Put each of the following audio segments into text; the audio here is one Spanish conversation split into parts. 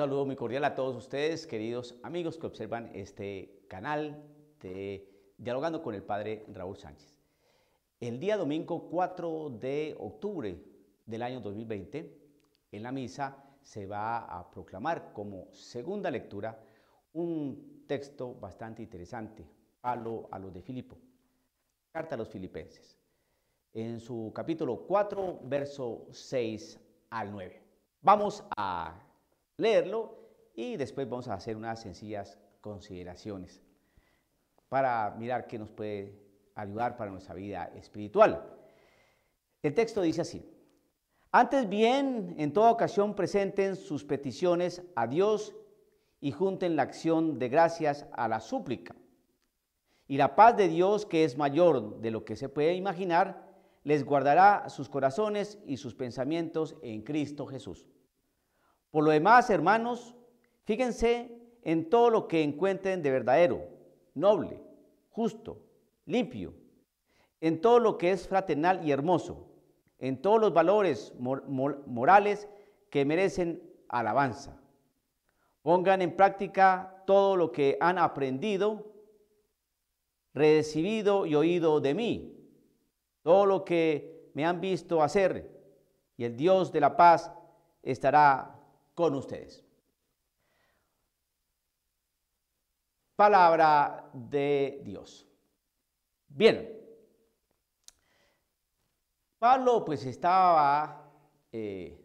saludo muy cordial a todos ustedes, queridos amigos que observan este canal de Dialogando con el Padre Raúl Sánchez. El día domingo 4 de octubre del año 2020, en la misa se va a proclamar como segunda lectura un texto bastante interesante, Pablo a los de Filipo, carta a los filipenses, en su capítulo 4, verso 6 al 9. Vamos a leerlo y después vamos a hacer unas sencillas consideraciones para mirar qué nos puede ayudar para nuestra vida espiritual. El texto dice así, antes bien, en toda ocasión presenten sus peticiones a Dios y junten la acción de gracias a la súplica. Y la paz de Dios, que es mayor de lo que se puede imaginar, les guardará sus corazones y sus pensamientos en Cristo Jesús. Por lo demás, hermanos, fíjense en todo lo que encuentren de verdadero, noble, justo, limpio, en todo lo que es fraternal y hermoso, en todos los valores morales que merecen alabanza. Pongan en práctica todo lo que han aprendido, recibido y oído de mí, todo lo que me han visto hacer, y el Dios de la paz estará con ustedes. Palabra de Dios. Bien. Pablo pues estaba eh,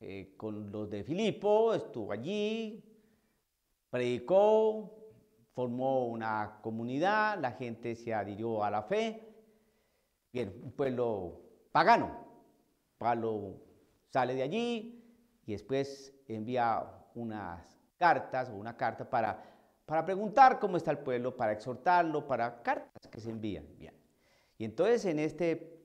eh, con los de Filipo, estuvo allí, predicó, formó una comunidad, la gente se adhirió a la fe. Bien, un pueblo pagano. Pablo sale de allí, y después envía unas cartas o una carta para, para preguntar cómo está el pueblo, para exhortarlo, para cartas que se envían. Bien. Y entonces en este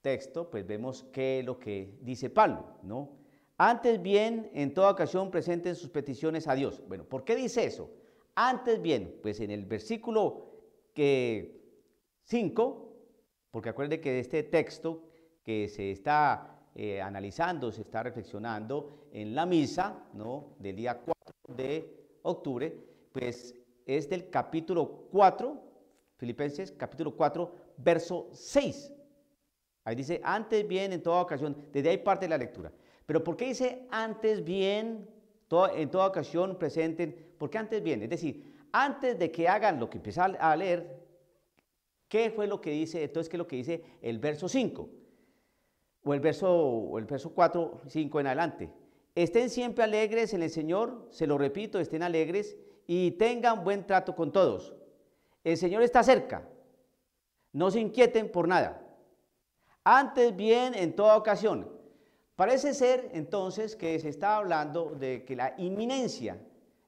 texto pues vemos qué lo que dice Pablo, ¿no? Antes bien, en toda ocasión presenten sus peticiones a Dios. Bueno, ¿por qué dice eso? Antes bien, pues en el versículo 5, porque acuérdense que este texto que se está eh, analizando, se está reflexionando en la misa del día 4 de octubre, pues es del capítulo 4, Filipenses capítulo 4, verso 6. Ahí dice, antes bien en toda ocasión, desde ahí parte de la lectura. Pero ¿por qué dice antes bien, en toda ocasión presenten? ¿Por qué antes bien? Es decir, antes de que hagan lo que empieza a leer, ¿qué fue lo que dice? Entonces, ¿qué es lo que dice el verso 5? o el verso, o el verso 4, 5 en adelante. Estén siempre alegres en el Señor, se lo repito, estén alegres y tengan buen trato con todos. El Señor está cerca, no se inquieten por nada. Antes bien, en toda ocasión. Parece ser entonces que se está hablando de que la inminencia,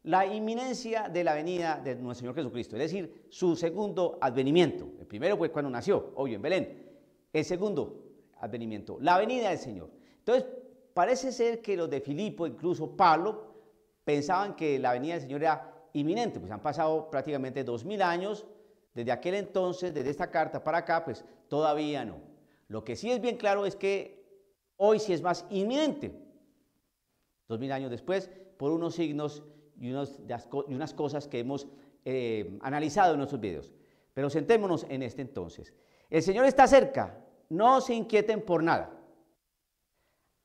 la inminencia de la venida de nuestro Señor Jesucristo, es decir, su segundo advenimiento. El primero fue cuando nació, obvio, en Belén. El segundo, advenimiento, la venida del Señor. Entonces, parece ser que los de Filipo, incluso Pablo, pensaban que la venida del Señor era inminente, pues han pasado prácticamente dos mil años desde aquel entonces, desde esta carta para acá, pues todavía no. Lo que sí es bien claro es que hoy sí es más inminente, dos mil años después, por unos signos y, unas cosas que hemos eh, analizado en nuestros videos. Pero sentémonos en este entonces. El Señor está cerca, no se inquieten por nada.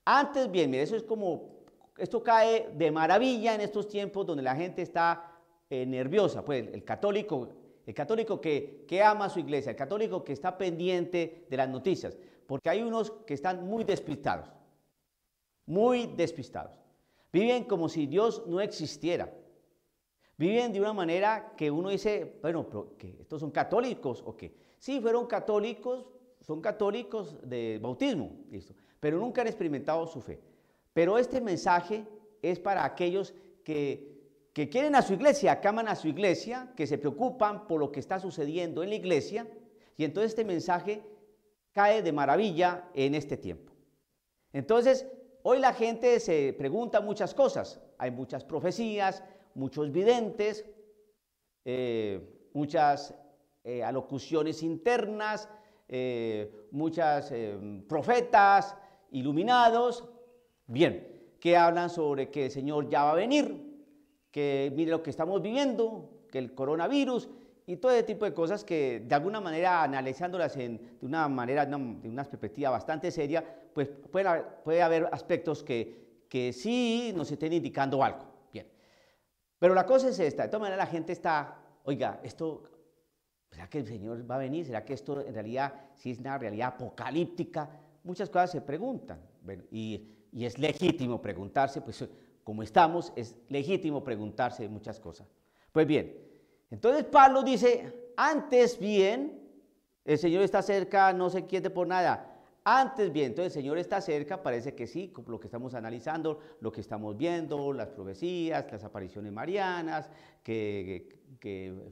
Antes bien, mire, eso es como, esto cae de maravilla en estos tiempos donde la gente está eh, nerviosa, pues el, católico, el católico que, ama a su iglesia, el católico que está pendiente de las noticias, porque hay unos que están muy despistados, muy despistados. Viven como si Dios no existiera. Viven de una manera que uno dice, bueno, pero que estos son católicos o qué. Sí, fueron católicos, son católicos de bautismo, listo, pero nunca han experimentado su fe. Pero este mensaje es para aquellos que, que quieren a su iglesia, que aman a su iglesia, que se preocupan por lo que está sucediendo en la iglesia, y entonces este mensaje cae de maravilla en este tiempo. Entonces, hoy la gente se pregunta muchas cosas. Hay muchas profecías, muchos videntes, eh, muchas eh, alocuciones internas, eh, muchas em, profetas, iluminados, bien, que hablan sobre que el Señor ya va a venir, que mire lo que estamos viviendo, que el coronavirus y todo ese tipo de cosas que de alguna manera analizándolas en, de una manera, de una perspectiva bastante seria, pues puede haber, puede haber aspectos que, que sí nos estén indicando algo. Bien, pero la cosa es esta, de todas maneras la gente está, oiga, esto ¿Será que el Señor va a venir? ¿Será que esto en realidad sí es una realidad apocalíptica? Muchas cosas se preguntan. y, es legítimo preguntarse, pues como estamos, es legítimo preguntarse muchas cosas. Pues bien, entonces Pablo dice, antes bien, el Señor está cerca, no se quiete por nada. Antes bien, entonces el Señor está cerca, parece que sí, lo que estamos analizando, lo que estamos viendo, las profecías, las apariciones marianas, que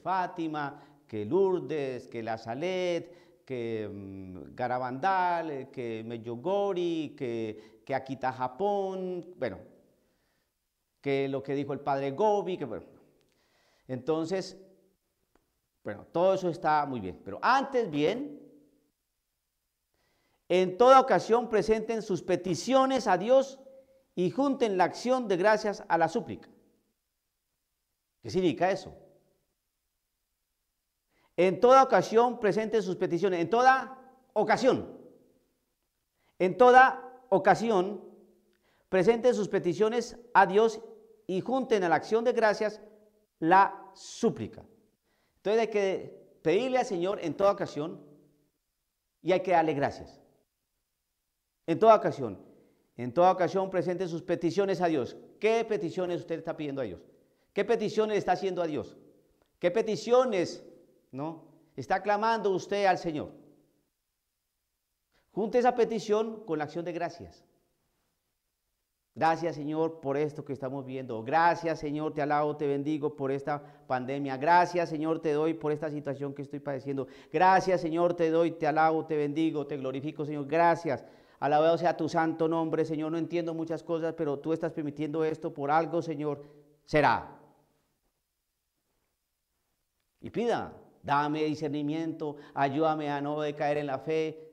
Fátima, que Lourdes, que La Salet, que mm, Garabandal, que Meyogori, que, que Akita Japón, bueno, que lo que dijo el padre Gobi, que bueno. Entonces, bueno, todo eso está muy bien, pero antes bien, en toda ocasión presenten sus peticiones a Dios y junten la acción de gracias a la súplica. ¿Qué significa eso? En toda ocasión presenten sus peticiones. En toda ocasión. En toda ocasión presenten sus peticiones a Dios y junten a la acción de gracias la súplica. Entonces hay que pedirle al Señor en toda ocasión y hay que darle gracias. En toda ocasión. En toda ocasión presente sus peticiones a Dios. ¿Qué peticiones usted está pidiendo a Dios? ¿Qué peticiones está haciendo a Dios? ¿Qué peticiones ¿no? Está clamando usted al Señor. Junte esa petición con la acción de gracias. Gracias Señor por esto que estamos viendo. Gracias Señor, te alabo, te bendigo por esta pandemia. Gracias Señor, te doy por esta situación que estoy padeciendo. Gracias Señor, te doy, te alabo, te bendigo, te glorifico Señor. Gracias. Alabado sea tu santo nombre Señor. No entiendo muchas cosas, pero tú estás permitiendo esto por algo Señor. Será. Y pida, dame discernimiento, ayúdame a no decaer en la fe,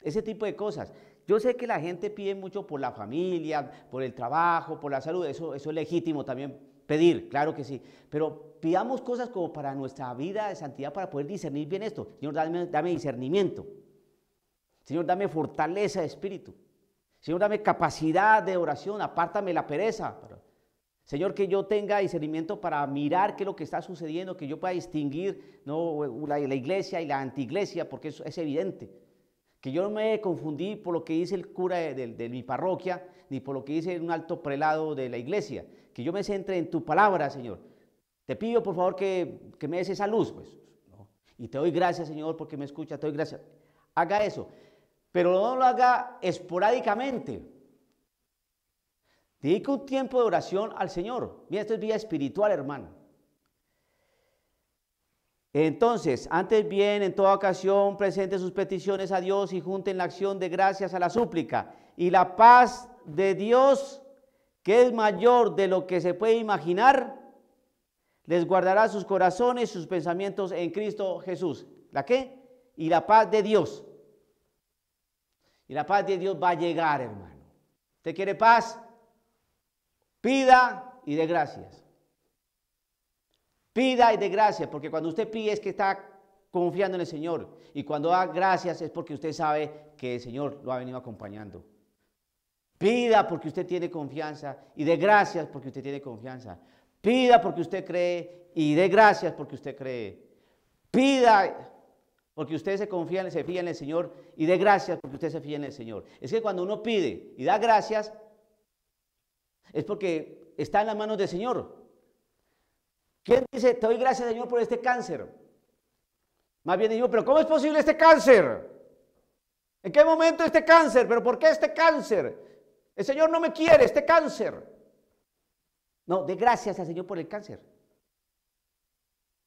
ese tipo de cosas. Yo sé que la gente pide mucho por la familia, por el trabajo, por la salud, eso, es legítimo también pedir, claro que sí, pero pidamos cosas como para nuestra vida de santidad, para poder discernir bien esto. Señor, dame, dame discernimiento. Señor, dame fortaleza de espíritu. Señor, dame capacidad de oración, apártame la pereza. Señor, que yo tenga discernimiento para mirar qué es lo que está sucediendo, que yo pueda distinguir ¿no? la, iglesia y la antiglesia, porque eso es evidente. Que yo no me confundí por lo que dice el cura de, mi parroquia, ni por lo que dice un alto prelado de la iglesia. Que yo me centre en tu palabra, Señor. Te pido, por favor, que, me des esa luz, pues. Y te doy gracias, Señor, porque me escucha, te doy gracias. Haga eso. Pero no lo haga esporádicamente. Dedica un tiempo de oración al Señor. Mira, esto es vía espiritual, hermano. Entonces, antes bien, en toda ocasión, presente sus peticiones a Dios y junten la acción de gracias a la súplica. Y la paz de Dios, que es mayor de lo que se puede imaginar, les guardará sus corazones, sus pensamientos en Cristo Jesús. ¿La qué? Y la paz de Dios. Y la paz de Dios va a llegar, hermano. ¿Usted quiere paz? Pida y dé gracias. Pida y dé gracias, porque cuando usted pide es que está confiando en el Señor. Y cuando da gracias es porque usted sabe que el Señor lo ha venido acompañando. Pida porque usted tiene confianza y dé gracias porque usted tiene confianza. Pida porque usted cree y dé gracias porque usted cree. Pida porque usted se confía, se fía en el Señor y dé gracias porque usted se fía en el Señor. Es que cuando uno pide y da gracias, es porque está en las manos del Señor. ¿Quién dice, te doy gracias Señor por este cáncer? Más bien digo, pero ¿cómo es posible este cáncer? ¿En qué momento este cáncer? ¿Pero por qué este cáncer? El Señor no me quiere, este cáncer. No, de gracias al Señor por el cáncer.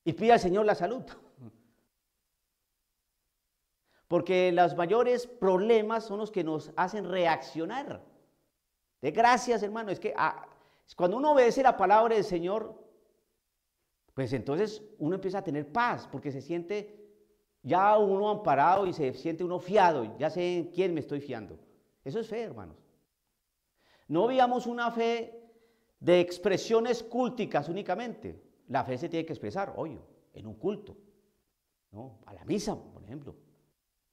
Y pida al Señor la salud. Porque los mayores problemas son los que nos hacen reaccionar gracias, hermano. Es que ah, cuando uno obedece la palabra del Señor, pues entonces uno empieza a tener paz, porque se siente ya uno amparado y se siente uno fiado. Ya sé en quién me estoy fiando. Eso es fe, hermanos. No veamos una fe de expresiones culticas únicamente. La fe se tiene que expresar, obvio, en un culto. ¿no? A la misa, por ejemplo.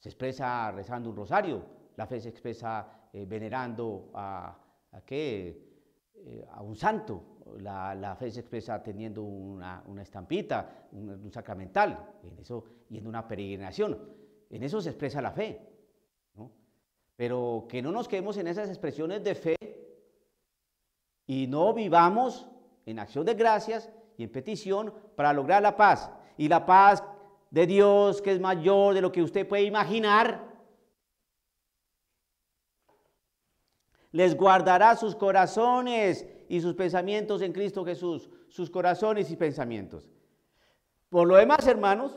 Se expresa rezando un rosario. La fe se expresa eh, venerando a, a qué eh, a un santo. La, fe se expresa teniendo una, estampita, un, sacramental, en eso, y en una peregrinación. En eso se expresa la fe. Pero que no nos quedemos en esas expresiones de fe y no vivamos en acción de gracias y en petición para lograr la paz. Y la paz de Dios, que es mayor de lo que usted puede imaginar, les guardará sus corazones y sus pensamientos en Cristo Jesús, sus corazones y pensamientos. Por lo demás, hermanos,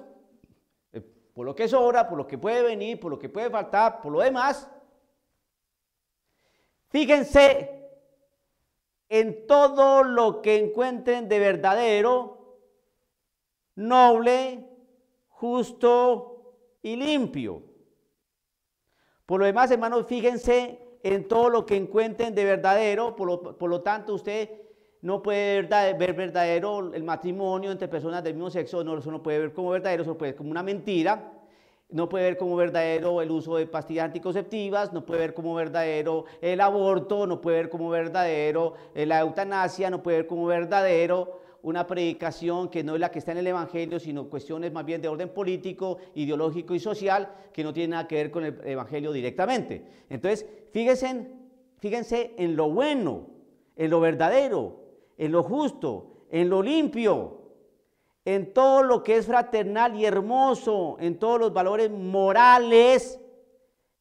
eh, por lo que es hora, por lo que puede venir, por lo que puede faltar, por lo demás, fíjense en todo lo que encuentren de verdadero, noble, justo y limpio. Por lo demás, hermanos, fíjense en todo lo que encuentren de verdadero, por lo, tanto usted no puede ver, verdadero el matrimonio entre personas del mismo sexo, no, eso no puede ver como verdadero, eso puede ver como una mentira, no puede ver como verdadero el uso de pastillas anticonceptivas, no puede ver como verdadero el aborto, no puede ver como verdadero eh, la eutanasia, no puede ver como verdadero una predicación que no es la que está en el Evangelio, sino cuestiones más bien de orden político, ideológico y social, que no tienen nada que ver con el Evangelio directamente. Entonces, fíjense, fíjense en lo bueno, en lo verdadero, en lo justo, en lo limpio, en todo lo que es fraternal y hermoso, en todos los valores morales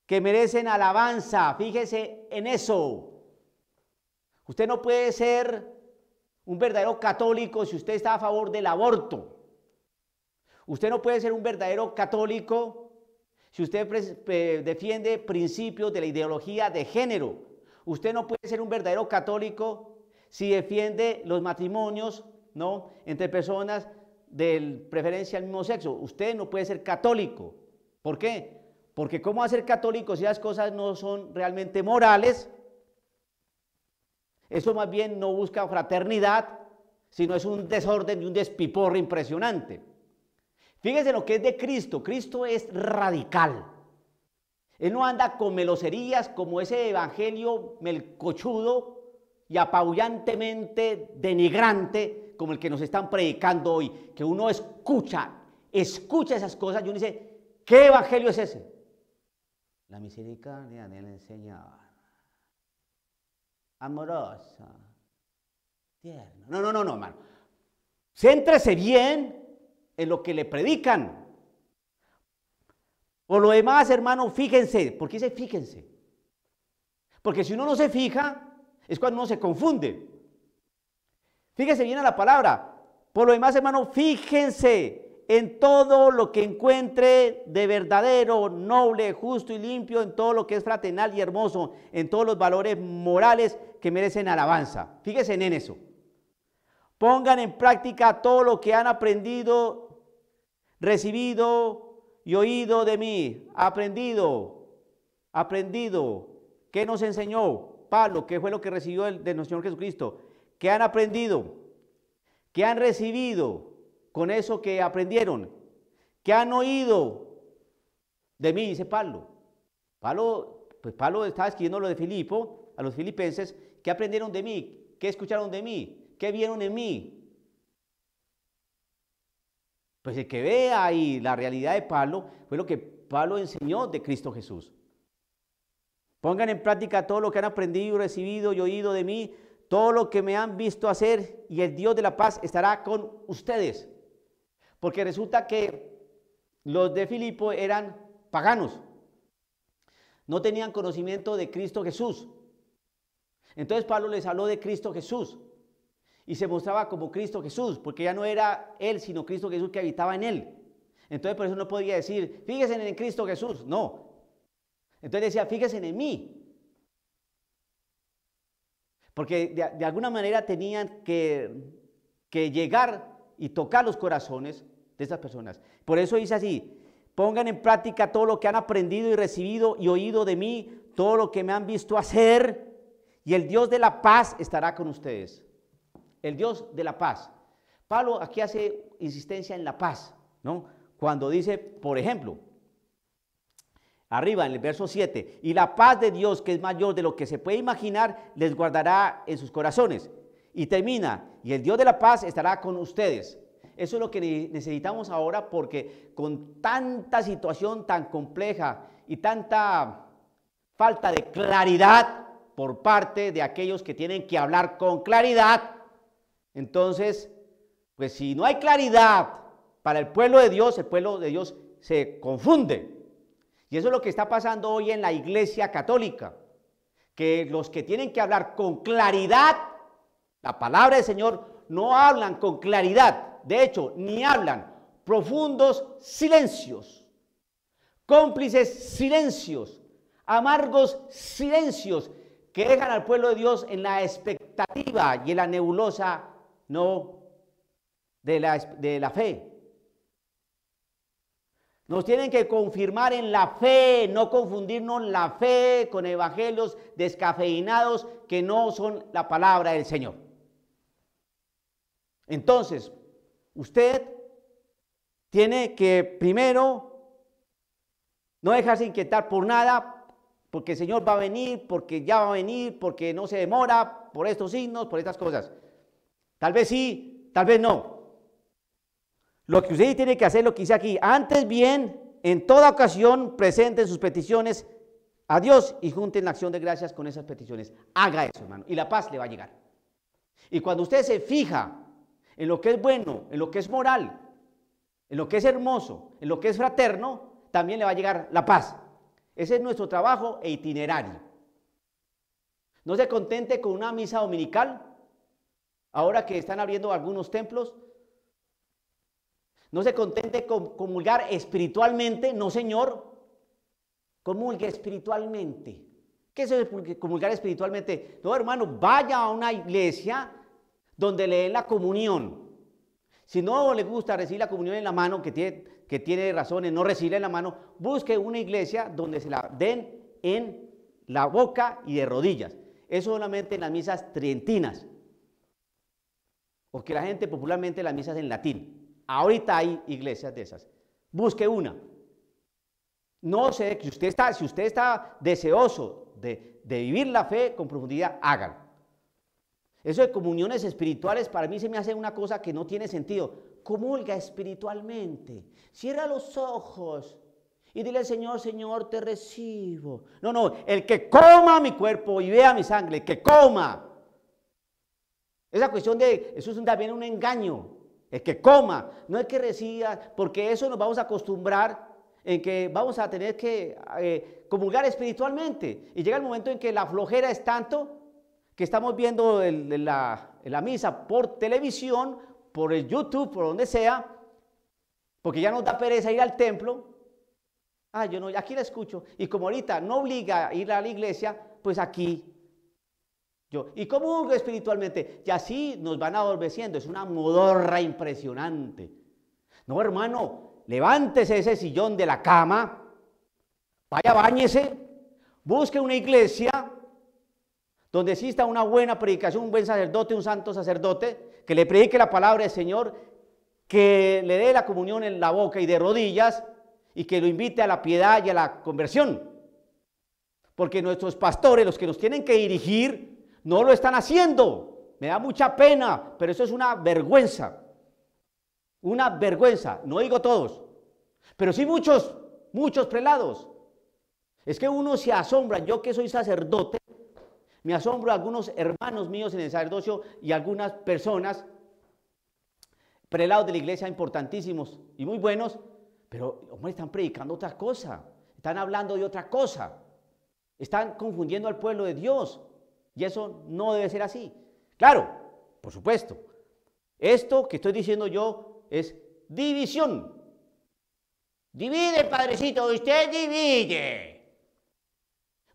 que merecen alabanza. Fíjese en eso. Usted no puede ser un verdadero católico si usted está a favor del aborto. Usted no puede ser un verdadero católico si usted defiende principios de la ideología de género. Usted no puede ser un verdadero católico si defiende los matrimonios, ¿no? Entre personas de preferencia al mismo sexo. Usted no puede ser católico. ¿Por qué? Porque ¿cómo hacer católico si las cosas no son realmente morales? Eso más bien no busca fraternidad, sino es un desorden y un despiporre impresionante. Fíjense lo que es de Cristo. Cristo es radical. Él no anda con meloserías como ese evangelio melcochudo y apabullantemente denigrante como el que nos están predicando hoy. Que uno escucha, escucha esas cosas y uno dice, ¿qué evangelio es ese? La misericordia él enseñaba. Amorosa tierna, No, no, no, no, hermano. Céntrese bien en lo que le predican. Por lo demás, hermano, fíjense. ¿Por qué dice fíjense? Porque si uno no se fija, es cuando uno se confunde. Fíjense bien a la palabra. Por lo demás, hermano, fíjense en todo lo que encuentre de verdadero, noble, justo y limpio, en todo lo que es fraternal y hermoso, en todos los valores morales que merecen alabanza. Fíjense en eso. Pongan en práctica todo lo que han aprendido, recibido y oído de mí. Aprendido, aprendido. ¿Qué nos enseñó Pablo? ¿Qué fue lo que recibió de nuestro Señor Jesucristo? ¿Qué han aprendido? ¿Qué han recibido? con eso que aprendieron, que han oído de mí, dice Pablo. Pablo, pues Pablo estaba escribiendo lo de Filipo, a los filipenses, que aprendieron de mí, que escucharon de mí, que vieron en mí. Pues el que ve ahí la realidad de Pablo fue lo que Pablo enseñó de Cristo Jesús. Pongan en práctica todo lo que han aprendido, recibido y oído de mí, todo lo que me han visto hacer, y el Dios de la paz estará con ustedes. Porque resulta que los de Filipo eran paganos. No tenían conocimiento de Cristo Jesús. Entonces Pablo les habló de Cristo Jesús y se mostraba como Cristo Jesús, porque ya no era él, sino Cristo Jesús que habitaba en él. Entonces por eso no podía decir, fíjense en Cristo Jesús, no. Entonces decía, fíjense en mí. Porque de, alguna manera tenían que, que llegar y tocar los corazones de esas personas. Por eso dice así, pongan en práctica todo lo que han aprendido y recibido y oído de mí, todo lo que me han visto hacer, y el Dios de la paz estará con ustedes. El Dios de la paz. Pablo aquí hace insistencia en la paz, ¿no? Cuando dice, por ejemplo, arriba en el verso 7, y la paz de Dios, que es mayor de lo que se puede imaginar, les guardará en sus corazones y termina, y el Dios de la paz estará con ustedes. Eso es lo que necesitamos ahora porque con tanta situación tan compleja y tanta falta de claridad por parte de aquellos que tienen que hablar con claridad, entonces, pues si no hay claridad para el pueblo de Dios, el pueblo de Dios se confunde. Y eso es lo que está pasando hoy en la Iglesia Católica, que los que tienen que hablar con claridad la palabra del Señor no hablan con claridad, de hecho, ni hablan. Profundos silencios, cómplices silencios, amargos silencios que dejan al pueblo de Dios en la expectativa y en la nebulosa no de la, de la fe. Nos tienen que confirmar en la fe, no confundirnos la fe con evangelios descafeinados que no son la palabra del Señor. Entonces, usted tiene que primero no dejarse inquietar por nada, porque el Señor va a venir, porque ya va a venir, porque no se demora, por estos signos, por estas cosas. Tal vez sí, tal vez no. Lo que usted tiene que hacer, lo que dice aquí, antes bien, en toda ocasión, presenten sus peticiones a Dios y junten la acción de gracias con esas peticiones. Haga eso, hermano, y la paz le va a llegar. Y cuando usted se fija en lo que es bueno, en lo que es moral, en lo que es hermoso, en lo que es fraterno, también le va a llegar la paz. Ese es nuestro trabajo e itinerario. No se contente con una misa dominical, ahora que están abriendo algunos templos. No se contente con comulgar espiritualmente, no señor. Comulgue espiritualmente. ¿Qué es eso comulgar espiritualmente? No, hermano, vaya a una iglesia donde le den la comunión. Si no le gusta recibir la comunión en la mano, que tiene, que tiene razones, no recibirla en la mano, busque una iglesia donde se la den en la boca y de rodillas. Eso solamente en las misas trientinas. Porque la gente popularmente las misas en latín. Ahorita hay iglesias de esas. Busque una. No sé usted está, si usted está deseoso de, de vivir la fe con profundidad, hágalo. Eso de comuniones espirituales para mí se me hace una cosa que no tiene sentido. Comulga espiritualmente. Cierra los ojos y dile al Señor, Señor, te recibo. No, no, el que coma mi cuerpo y vea mi sangre, que coma. Esa cuestión de, eso es también un engaño. El que coma, no es que reciba, porque eso nos vamos a acostumbrar en que vamos a tener que eh, comulgar espiritualmente. Y llega el momento en que la flojera es tanto que estamos viendo la, misa por televisión, por el YouTube, por donde sea, porque ya nos da pereza ir al templo. Ah, yo no, aquí la escucho. Y como ahorita no obliga a ir a la iglesia, pues aquí yo. ¿Y cómo espiritualmente? Y así nos van adormeciendo. Es una modorra impresionante. No, hermano, levántese ese sillón de la cama, vaya, báñese, busque una iglesia, donde exista una buena predicación, un buen sacerdote, un santo sacerdote, que le predique la palabra del Señor, que le dé la comunión en la boca y de rodillas, y que lo invite a la piedad y a la conversión. Porque nuestros pastores, los que nos tienen que dirigir, no lo están haciendo. Me da mucha pena, pero eso es una vergüenza. Una vergüenza, no digo todos, pero sí muchos, muchos prelados. Es que uno se asombra, yo que soy sacerdote, me asombro a algunos hermanos míos en el sacerdocio y algunas personas, prelados de la iglesia importantísimos y muy buenos, pero hombres están predicando otra cosa, están hablando de otra cosa, están confundiendo al pueblo de Dios y eso no debe ser así. Claro, por supuesto, esto que estoy diciendo yo es división. Divide, padrecito, usted divide.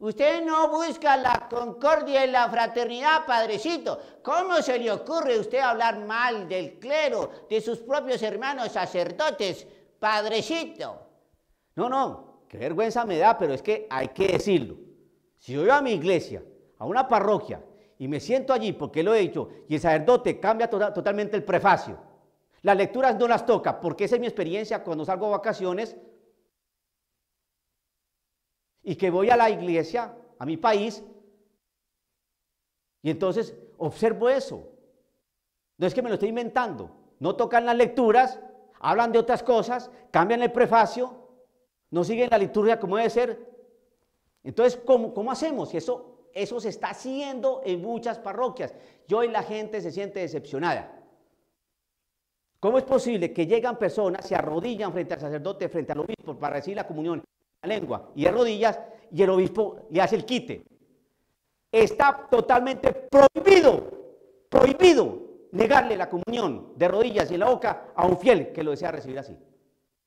Usted no busca la concordia y la fraternidad, padrecito. ¿Cómo se le ocurre a usted hablar mal del clero, de sus propios hermanos sacerdotes, padrecito? No, no, qué vergüenza me da, pero es que hay que decirlo. Si yo voy a mi iglesia, a una parroquia, y me siento allí, porque lo he hecho, y el sacerdote cambia tota-, totalmente el prefacio, las lecturas no las toca, porque esa es mi experiencia cuando salgo a vacaciones, y que voy a la iglesia, a mi país, y entonces observo eso. No es que me lo esté inventando. No tocan las lecturas, hablan de otras cosas, cambian el prefacio, no siguen la liturgia como debe ser. Entonces, ¿cómo, cómo hacemos? Eso, eso se está haciendo en muchas parroquias. Y hoy la gente se siente decepcionada. ¿Cómo es posible que llegan personas, se arrodillan frente al sacerdote, frente al obispo para recibir la comunión la lengua y de rodillas y el obispo le hace el quite. Está totalmente prohibido, prohibido negarle la comunión de rodillas y la boca a un fiel que lo desea recibir así.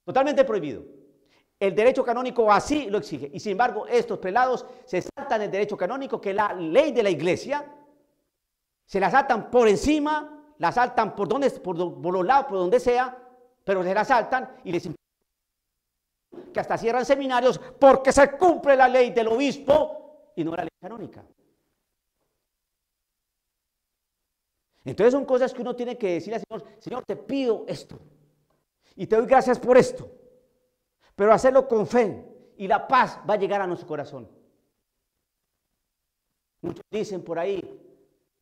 Totalmente prohibido. El derecho canónico así lo exige. Y sin embargo, estos prelados se saltan el derecho canónico, que es la ley de la iglesia, se la saltan por encima, la saltan por, donde, por, por los lados, por donde sea, pero se la saltan y les impiden que hasta cierran seminarios porque se cumple la ley del obispo y no la ley canónica. Entonces son cosas que uno tiene que decirle al Señor, Señor, te pido esto y te doy gracias por esto, pero hacerlo con fe y la paz va a llegar a nuestro corazón. Muchos dicen por ahí,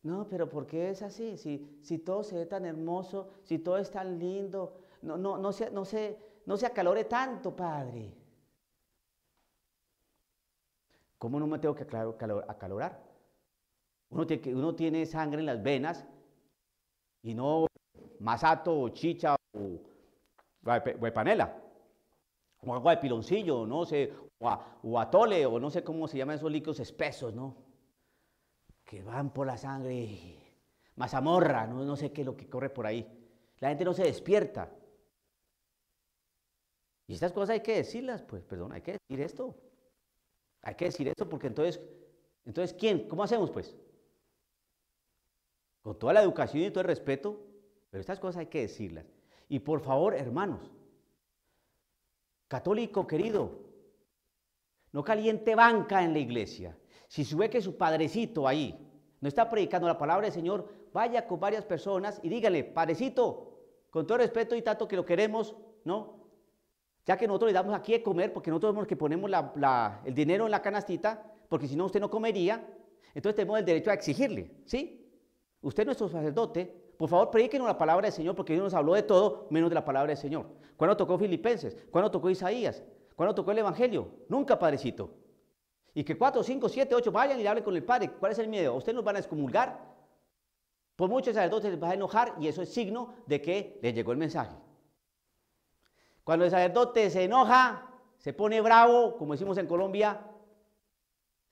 no, pero ¿por qué es así? Si, si todo se ve tan hermoso, si todo es tan lindo, no, no, no, no, se, no se acalore tanto, Padre. ¿Cómo no me tengo que acalorar? Uno tiene, uno tiene sangre en las venas y no masato o chicha o, panela o agua de piloncillo, no sé, o, atole, o no sé cómo se llaman esos líquidos espesos, ¿no? Que van por la sangre, mazamorra, no, no sé qué es lo que corre por ahí. La gente no se despierta. Y estas cosas hay que decirlas, pues, perdón, hay que decir esto. Hay que decir esto porque entonces, entonces ¿quién? ¿Cómo hacemos, pues? Con toda la educación y todo el respeto, pero estas cosas hay que decirlas. Y por favor, hermanos, católico querido, no caliente banca en la iglesia. Si sube que su padrecito ahí no está predicando la palabra del Señor, vaya con varias personas y dígale, padrecito, con todo respeto y tanto que lo queremos, ¿no? ya que nosotros le damos aquí de comer, porque nosotros somos que ponemos el dinero en la canastita, porque si no usted no comería, entonces tenemos el derecho a exigirle, ¿sí? Usted, nuestro sacerdote, por favor, predíquenos la palabra del Señor, porque Dios nos habló de todo menos de la palabra del Señor. ¿Cuándo tocó Filipenses? ¿Cuándo tocó Isaías? ¿Cuándo tocó el Evangelio? Nunca, Padrecito. Y que cuatro, cinco, siete, ocho vayan y hablen con el Padre. ¿Cuál es el miedo? usted nos van a excomulgar? Por muchos sacerdotes les va a enojar y eso es signo de que les llegó el mensaje. Cuando el sacerdote se enoja, se pone bravo, como decimos en Colombia,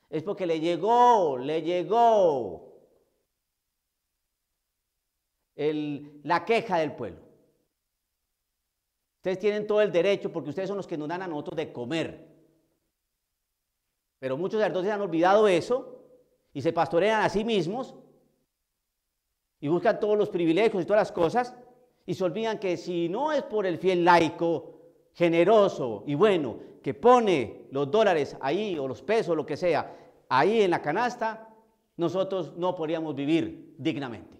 es porque le llegó, le llegó la queja del pueblo. Ustedes tienen todo el derecho porque ustedes son los que nos dan a nosotros de comer. Pero muchos sacerdotes han olvidado eso y se pastorean a sí mismos y buscan todos los privilegios y todas las cosas y se olvidan que si no es por el fiel laico, generoso y bueno, que pone los dólares ahí o los pesos, lo que sea, ahí en la canasta, nosotros no podríamos vivir dignamente.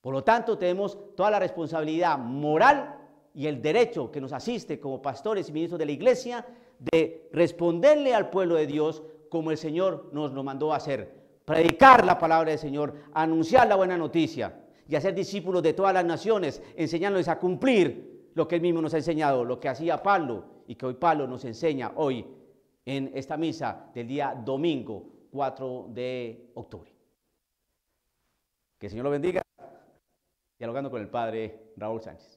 Por lo tanto, tenemos toda la responsabilidad moral y el derecho que nos asiste como pastores y ministros de la iglesia de responderle al pueblo de Dios como el Señor nos lo mandó a hacer. Predicar la palabra del Señor, anunciar la buena noticia, y a ser discípulos de todas las naciones, enseñándoles a cumplir lo que él mismo nos ha enseñado, lo que hacía Pablo y que hoy Pablo nos enseña hoy en esta misa del día domingo 4 de octubre. Que el Señor lo bendiga, dialogando con el Padre Raúl Sánchez.